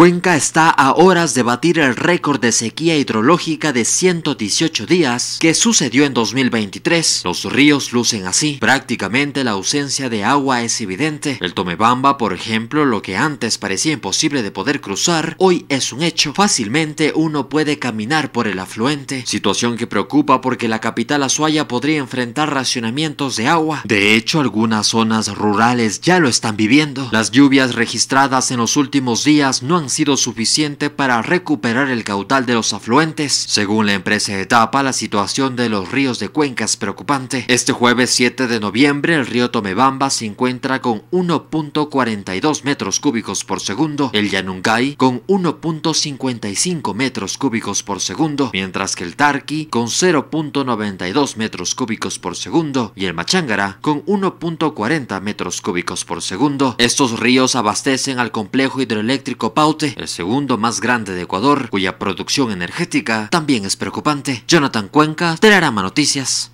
Cuenca está a horas de batir el récord de sequía hidrológica de 118 días que sucedió en 2023. Los ríos lucen así. Prácticamente la ausencia de agua es evidente. El Tomebamba, por ejemplo, lo que antes parecía imposible de poder cruzar, hoy es un hecho. Fácilmente uno puede caminar por el afluente, situación que preocupa porque la capital Azuaya podría enfrentar racionamientos de agua. De hecho, algunas zonas rurales ya lo están viviendo. Las lluvias registradas en los últimos días no han sido suficiente para recuperar el caudal de los afluentes. Según la empresa Etapa, la situación de los ríos de Cuenca es preocupante. Este jueves 7 de noviembre, el río Tomebamba se encuentra con 1.42 metros cúbicos por segundo, el Yanungay con 1.55 metros cúbicos por segundo, mientras que el Tarqui con 0.92 metros cúbicos por segundo y el Machangara con 1.40 metros cúbicos por segundo. Estos ríos abastecen al complejo hidroeléctrico Pauta el segundo más grande de Ecuador, cuya producción energética también es preocupante. Jonathan Cuenca, más Noticias.